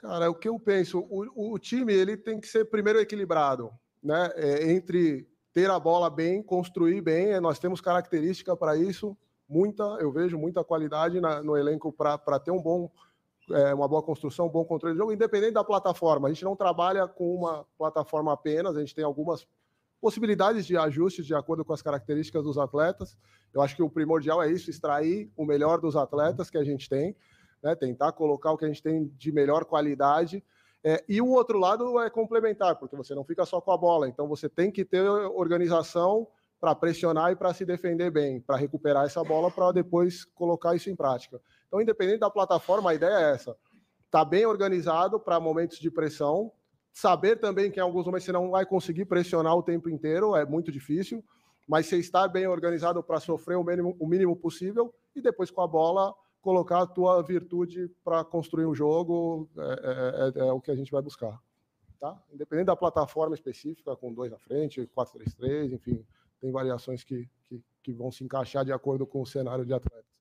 Cara, o que eu penso, o, o time ele tem que ser primeiro equilibrado, né? É, entre ter a bola bem, construir bem, é, nós temos característica para isso, muita, eu vejo muita qualidade na, no elenco para ter um bom, é, uma boa construção, um bom controle de jogo, independente da plataforma. A gente não trabalha com uma plataforma apenas, a gente tem algumas possibilidades de ajustes de acordo com as características dos atletas. Eu acho que o primordial é isso, extrair o melhor dos atletas que a gente tem né? tentar colocar o que a gente tem de melhor qualidade. É, e o outro lado é complementar, porque você não fica só com a bola, então você tem que ter organização para pressionar e para se defender bem, para recuperar essa bola para depois colocar isso em prática. Então, independente da plataforma, a ideia é essa: tá bem organizado para momentos de pressão, saber também que em alguns momentos você não vai conseguir pressionar o tempo inteiro, é muito difícil, mas você estar bem organizado para sofrer o mínimo, o mínimo possível e depois com a bola colocar a tua virtude para construir um jogo é, é, é, é, o que a gente vai buscar. Tá? Independente da plataforma específica, com dois na frente, 4-3-3, enfim, tem variações que, que, que vão se encaixar de acordo com o cenário de atletas.